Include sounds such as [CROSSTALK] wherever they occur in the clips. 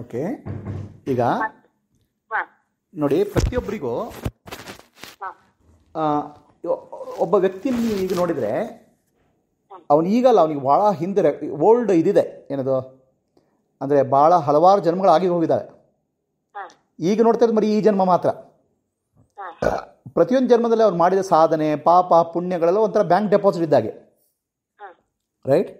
okay ಈಗ ನೋಡಿ ಪ್ರತಿಯೊಬ್ಬರಿಗೂ ಒಬ್ಬ ವ್ಯಕ್ತಿ ಈಗ ನೋಡಿದರೆ ಅವನು ಈಗಲ್ಲ ಅವನಿಗೆ ಭಾಳ ಹಿಂದೆ ಓಲ್ಡ್ ಇದಿದೆ ಏನದು ಅಂದರೆ ಭಾಳ ಹಲವಾರು ಜನ್ಮಗಳಾಗಿ ಹೋಗಿದ್ದಾವೆ ಈಗ ನೋಡ್ತಾ ಇರೋದು ಮರಿ ಈ ಜನ್ಮ ಮಾತ್ರ ಪ್ರತಿಯೊಂದು ಜನ್ಮದಲ್ಲಿ ಅವ್ರು ಮಾಡಿದ ಸಾಧನೆ ಪಾಪ ಪುಣ್ಯಗಳೆಲ್ಲ ಒಂಥರ ಬ್ಯಾಂಕ್ ಡೆಪಾಸಿಟ್ ಇದ್ದಾಗೆ ರೈಟ್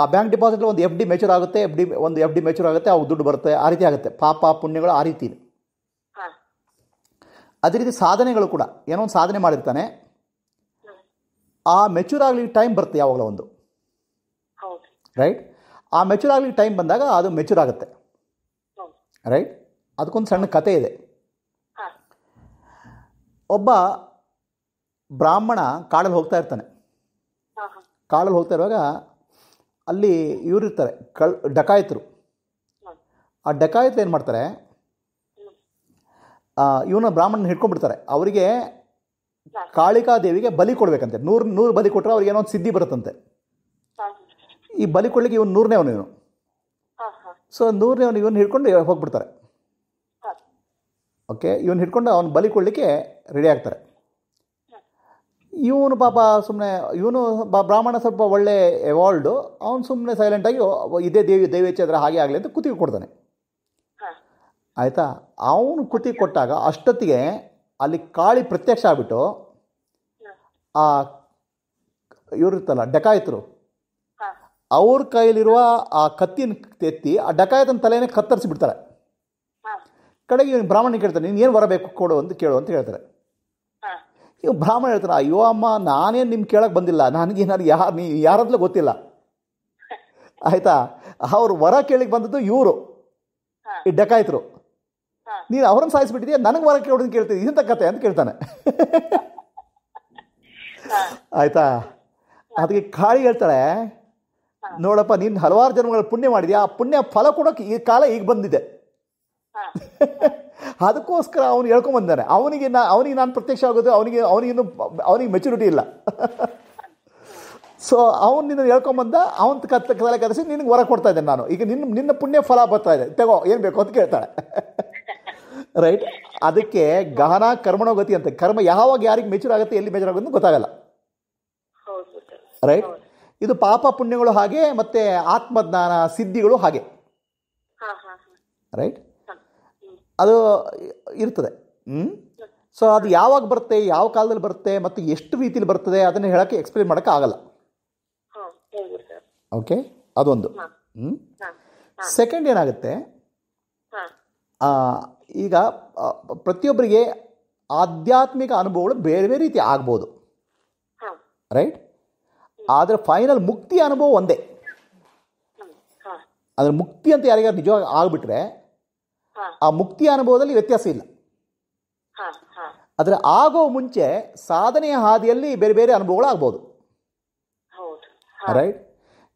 ಆ ಬ್ಯಾಂಕ್ ಡಿಪಾಸಿಟ್ ಒಂದು ಎಫ್ ಡಿ ಮೆಚೂರ್ ಆಗುತ್ತೆ ಎಫ್ ಡಿ ಒಂದು ಎಫ್ ಡಿ ಮೆಚೂರ್ ಆಗುತ್ತೆ ಅವು ದುಡ್ಡು ಬರುತ್ತೆ ಆ ರೀತಿ ಆಗುತ್ತೆ ಪಾಪ ಪುಣ್ಯಗಳು ಆ ರೀತಿ ಇದೆ ಅದೇ ರೀತಿ ಸಾಧನೆಗಳು ಕೂಡ ಏನೋ ಒಂದು ಸಾಧನೆ ಮಾಡಿರ್ತಾನೆ ಆ ಮೆಚೂರ್ ಆಗ್ಲಿಕ್ಕೆ ಟೈಮ್ ಬರುತ್ತೆ ಯಾವಾಗಲೂ ಒಂದು ರೈಟ್ ಆ ಮೆಚೂರ್ ಆಗ್ಲಿಕ್ಕೆ ಟೈಮ್ ಬಂದಾಗ ಅದು ಮೆಚೂರ್ ಆಗುತ್ತೆ ರೈಟ್ ಅದಕ್ಕೊಂದು ಸಣ್ಣ ಕತೆ ಇದೆ ಒಬ್ಬ ಬ್ರಾಹ್ಮಣ ಕಾಡಲ್ಲಿ ಹೋಗ್ತಾ ಇರ್ತಾನೆ ಕಾಡಲ್ಲಿ ಹೋಗ್ತಾ ಇರುವಾಗ ಅಲ್ಲಿ ಇರ್ತಾರೆ ಕಳ್ ಡಕಾಯತರು ಆ ಡಕಾಯತ್ ಏನು ಮಾಡ್ತಾರೆ ಇವನ ಬ್ರಾಹ್ಮಣನ ಹಿಡ್ಕೊಂಡ್ಬಿಡ್ತಾರೆ ಅವರಿಗೆ ಕಾಳಿಕಾ ದೇವಿಗೆ ಬಲಿ ಕೊಡಬೇಕಂತೆ ನೂರು ನೂರು ಬಲಿ ಕೊಟ್ಟರೆ ಅವ್ರಿಗೆ ಏನೋ ಒಂದು ಸಿದ್ಧಿ ಬರುತ್ತಂತೆ ಈ ಬಲಿ ಕೊಡ್ಲಿಕ್ಕೆ ಇವನು ನೂರನೇ ಅವನು ಇವನು ಸೊ ನೂರನೇ ಅವನು ಇವನು ಹಿಡ್ಕೊಂಡು ಹೋಗ್ಬಿಡ್ತಾರೆ ಓಕೆ ಇವನು ಹಿಡ್ಕೊಂಡು ಅವನು ಬಲಿ ಕೊಡಲಿಕ್ಕೆ ರೆಡಿ ಆಗ್ತಾರೆ ಇವನು ಪಾಪ ಸುಮ್ಮನೆ ಇವನು ಬ್ರಾಹ್ಮಣ ಸ್ವಲ್ಪ ಒಳ್ಳೆ ಎವಾಲ್ಡು ಅವನು ಸುಮ್ಮನೆ ಸೈಲೆಂಟಾಗಿ ಇದೇ ದೇವಿ ಅದರ ಹಾಗೆ ಆಗಲಿ ಅಂತ ಕುತ್ತಿಗೆ ಕೊಡ್ತಾನೆ ಆಯಿತಾ ಅವನು ಕುತ್ತಿಗೆ ಕೊಟ್ಟಾಗ ಅಷ್ಟೊತ್ತಿಗೆ ಅಲ್ಲಿ ಕಾಳಿ ಪ್ರತ್ಯಕ್ಷ ಆಗ್ಬಿಟ್ಟು ಆ ಇವರಿರ್ತಲ್ಲ ಡಕಾಯತರು ಅವ್ರ ಕೈಯಲ್ಲಿರುವ ಆ ಕತ್ತಿನ ಎತ್ತಿ ಆ ಡಕಾಯತನ ತಲೆನೇ ಕತ್ತರಿಸಿಬಿಡ್ತಾರೆ ಕಡೆಗೆ ಇವನು ಬ್ರಾಹ್ಮಣ ಕೇಳ್ತಾನೆ ನೀನು ಏನು ಬರಬೇಕು ಕೊಡು ಅಂತ ಕೇಳು ಅಂತ ಹೇಳ್ತಾರೆ ಇವ್ ಬ್ರಾಹ್ಮಣ ಹೇಳ್ತಾರೆ ಅಯ್ಯೋ ಅಮ್ಮ ನಾನೇನು ನಿಮ್ಮ ಕೇಳಕ್ಕೆ ಬಂದಿಲ್ಲ ನನಗೆ ಏನಾದ್ರು ಯಾರು ನೀ ಯಾರದ್ಲೂ ಗೊತ್ತಿಲ್ಲ [LAUGHS] ಆಯಿತಾ ಅವ್ರು ವರ ಕೇಳಿಕ್ ಬಂದದ್ದು ಇವರು ಈ ಡಕಾಯ್ತರು ನೀನು ಅವ್ರನ್ನ ಸಾಯಿಸ್ಬಿಟ್ಟಿದ್ಯಾ ನನಗೆ ವರ ಕೇಳೋದನ್ನ ಕೇಳ್ತೀನಿ ಇಂಥ ಕತೆ ಅಂತ ಕೇಳ್ತಾನೆ [LAUGHS] ಆಯಿತಾ ಅದಕ್ಕೆ ಕಾಳಿ ಹೇಳ್ತಾಳೆ ನೋಡಪ್ಪ ನೀನು ಹಲವಾರು ಜನ್ಮಗಳ ಪುಣ್ಯ ಮಾಡಿದ್ಯಾ ಆ ಪುಣ್ಯ ಫಲ ಕೊಡೋಕೆ ಈ ಕಾಲ ಈಗ ಬಂದಿದೆ [LAUGHS] ಅದಕ್ಕೋಸ್ಕರ ಅವನು ಹೇಳ್ಕೊಂಬಂದಾನೆ ಅವನಿಗೆ ನಾ ಅವನಿಗೆ ನಾನು ಪ್ರತ್ಯಕ್ಷ ಆಗೋದು ಅವನಿಗೆ ಅವನಿಗಿನ್ನು ಅವನಿಗೆ ಮೆಚುರಿಟಿ ಇಲ್ಲ ಸೊ [LAUGHS] ಅವನು ನಿನ್ನ ಹೇಳ್ಕೊಂಬಂದ ಅವನ ಕಥೆ ಕಲೆ ಕರೆಸಿ ನಿನಗೆ ಹೊರ ಕೊಡ್ತಾ ಇದ್ದೇನೆ ನಾನು ಈಗ ನಿನ್ನ ನಿನ್ನ ಪುಣ್ಯ ಫಲ ಬರ್ತಾ ಇದೆ ತಗೋ ಏನು ಬೇಕು ಅಂತ ಕೇಳ್ತಾಳೆ ರೈಟ್ [LAUGHS] ಅದಕ್ಕೆ ಗಹನ ಕರ್ಮಣೋಗತಿ ಅಂತ ಕರ್ಮ ಯಾವಾಗ ಯಾರಿಗೆ ಮೆಚೂರ್ ಆಗುತ್ತೆ ಎಲ್ಲಿ ಮೆಚೂರ್ ಆಗುತ್ತೆ ಗೊತ್ತಾಗಲ್ಲ ರೈಟ್ ಇದು ಪಾಪ ಪುಣ್ಯಗಳು ಹಾಗೆ ಮತ್ತೆ ಆತ್ಮಜ್ಞಾನ ಸಿದ್ಧಿಗಳು ಹಾಗೆ ರೈಟ್ ಅದು ಇರ್ತದೆ ಸೊ ಅದು ಯಾವಾಗ ಬರುತ್ತೆ ಯಾವ ಕಾಲದಲ್ಲಿ ಬರುತ್ತೆ ಮತ್ತು ಎಷ್ಟು ರೀತಿಯಲ್ಲಿ ಬರ್ತದೆ ಅದನ್ನು ಹೇಳೋಕ್ಕೆ ಎಕ್ಸ್ಪ್ಲೇನ್ ಮಾಡೋಕೆ ಆಗಲ್ಲ ಓಕೆ ಅದೊಂದು ಹ್ಞೂ ಸೆಕೆಂಡ್ ಏನಾಗುತ್ತೆ ಈಗ ಪ್ರತಿಯೊಬ್ಬರಿಗೆ ಆಧ್ಯಾತ್ಮಿಕ ಅನುಭವಗಳು ಬೇರೆ ಬೇರೆ ರೀತಿ ಆಗ್ಬೋದು ರೈಟ್ ಆದರೆ ಫೈನಲ್ ಮುಕ್ತಿ ಅನುಭವ ಒಂದೇ ಅಂದರೆ ಮುಕ್ತಿ ಅಂತ ಯಾರಿಗಾರು ನಿಜವಾಗಿ ಆಗಿಬಿಟ್ರೆ ಆ ಮುಕ್ತಿಯ ಅನುಭವದಲ್ಲಿ ವ್ಯತ್ಯಾಸ ಇಲ್ಲ ಆದರೆ ಆಗೋ ಮುಂಚೆ ಸಾಧನೆಯ ಹಾದಿಯಲ್ಲಿ ಬೇರೆ ಬೇರೆ ಅನುಭವಗಳು ಆಗ್ಬೋದು ರೈಟ್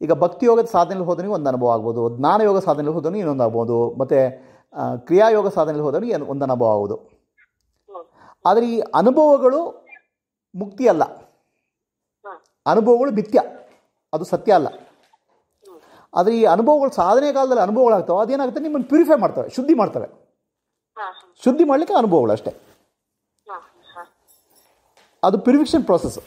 ಈಗ ಯೋಗದ ಸಾಧನೆಯಲ್ಲಿ ಹೋದನಿಗೆ ಒಂದು ಅನುಭವ ಆಗ್ಬೋದು ಯೋಗ ಸಾಧನೆಯಲ್ಲಿ ಹೋದನಿಗೆ ಇನ್ನೊಂದು ಆಗ್ಬೋದು ಮತ್ತು ಕ್ರಿಯಾಯೋಗ ಸಾಧನೆಯಲ್ಲಿ ಹೋದನಿಗೆ ಒಂದು ಅನುಭವ ಆಗ್ಬೋದು ಆದರೆ ಈ ಅನುಭವಗಳು ಮುಕ್ತಿ ಅಲ್ಲ ಅನುಭವಗಳು ಮಿಥ್ಯ ಅದು ಸತ್ಯ ಅಲ್ಲ ಆದರೆ ಈ ಅನುಭವಗಳು ಸಾಧನೆ ಕಾಲದಲ್ಲಿ ಅನುಭವಗಳಾಗ್ತವೆ ಅದೇನಾಗುತ್ತೆ ನಿಮ್ಮನ್ನು ಪ್ಯೂರಿಫೈ ಮಾಡ್ತವೆ ಶುದ್ಧಿ ಮಾಡ್ತವೆ ಶುದ್ಧಿ ಮಾಡಲಿಕ್ಕೆ ಅನುಭವಗಳು ಅಷ್ಟೇ ಅದು ಪ್ಯೂರಿಫಿಕ್ಷನ್ ಪ್ರೋಸೆಸ್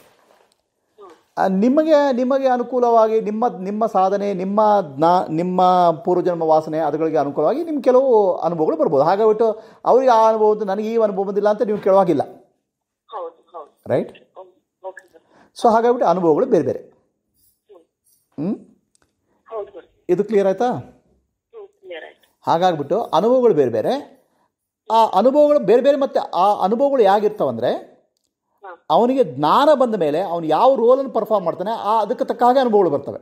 ನಿಮಗೆ ನಿಮಗೆ ಅನುಕೂಲವಾಗಿ ನಿಮ್ಮ ನಿಮ್ಮ ಸಾಧನೆ ನಿಮ್ಮ ಜ್ಞಾ ನಿಮ್ಮ ಪೂರ್ವಜನ್ಮ ವಾಸನೆ ಅದುಗಳಿಗೆ ಅನುಕೂಲವಾಗಿ ನಿಮ್ಮ ಕೆಲವು ಅನುಭವಗಳು ಬರ್ಬೋದು ಬಿಟ್ಟು ಅವರಿಗೆ ಆ ಅನುಭವ ಬಂದು ನನಗೆ ಈ ಅನುಭವ ಬಂದಿಲ್ಲ ಅಂತ ನೀವು ಕೇಳುವಾಗಿಲ್ಲ ರೈಟ್ ಸೊ ಹಾಗಾಗಿಬಿಟ್ಟು ಅನುಭವಗಳು ಬೇರೆ ಬೇರೆ ಹ್ಞೂ ಇದು ಕ್ಲಿಯರ್ ಆಯ್ತಾ ಹಾಗಾಗ್ಬಿಟ್ಟು ಅನುಭವಗಳು ಬೇರೆ ಬೇರೆ ಆ ಅನುಭವಗಳು ಬೇರೆ ಬೇರೆ ಮತ್ತೆ ಆ ಅನುಭವಗಳು ಅಂದ್ರೆ ಅವನಿಗೆ ಜ್ಞಾನ ಬಂದ ಮೇಲೆ ಅವನು ಯಾವ ರೋಲನ್ನು ಪರ್ಫಾರ್ಮ್ ಮಾಡ್ತಾನೆ ಆ ಅದಕ್ಕೆ ತಕ್ಕ ಹಾಗೆ ಅನುಭವಗಳು ಬರ್ತವೆ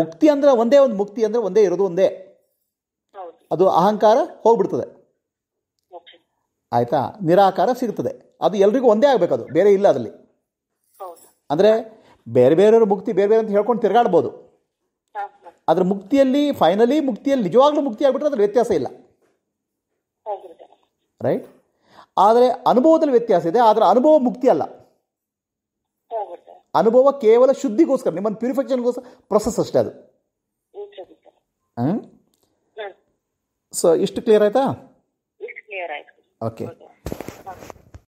ಮುಕ್ತಿ ಅಂದರೆ ಒಂದೇ ಒಂದು ಮುಕ್ತಿ ಅಂದರೆ ಒಂದೇ ಇರೋದು ಒಂದೇ ಅದು ಅಹಂಕಾರ ಹೋಗ್ಬಿಡ್ತದೆ ಆಯಿತಾ ನಿರಾಕಾರ ಸಿಗ್ತದೆ ಅದು ಎಲ್ರಿಗೂ ಒಂದೇ ಆಗಬೇಕದು ಬೇರೆ ಇಲ್ಲ ಅದರಲ್ಲಿ ಅಂದರೆ ಬೇರೆ ಬೇರೆಯವ್ರ ಮುಕ್ತಿ ಬೇರೆ ಬೇರೆ ಅಂತ ಹೇಳ್ಕೊಂಡು ತಿರುಗಾಡ್ಬೋದು ಅದ್ರ ಮುಕ್ತಿಯಲ್ಲಿ ಫೈನಲಿ ಮುಕ್ತಿಯಲ್ಲಿ ನಿಜವಾಗ್ಲೂ ಮುಕ್ತಿ ಆಗ್ಬಿಟ್ರೆ ಅದ್ರ ವ್ಯತ್ಯಾಸ ಇಲ್ಲ ರೈಟ್ ಆದರೆ ಅನುಭವದಲ್ಲಿ ವ್ಯತ್ಯಾಸ ಇದೆ ಆದರೆ ಅನುಭವ ಮುಕ್ತಿ ಅಲ್ಲ ಅನುಭವ ಕೇವಲ ಶುದ್ಧಿಗೋಸ್ಕರ ನಿಮ್ಮನ್ನು ಪ್ಯೂರಿಫಿಕೇಷನ್ಗೋಸ್ಕರ ಪ್ರೊಸೆಸ್ ಅಷ್ಟೇ ಅದು ಸೊ ಇಷ್ಟು ಕ್ಲಿಯರ್ ಆಯ್ತಾ ಓಕೆ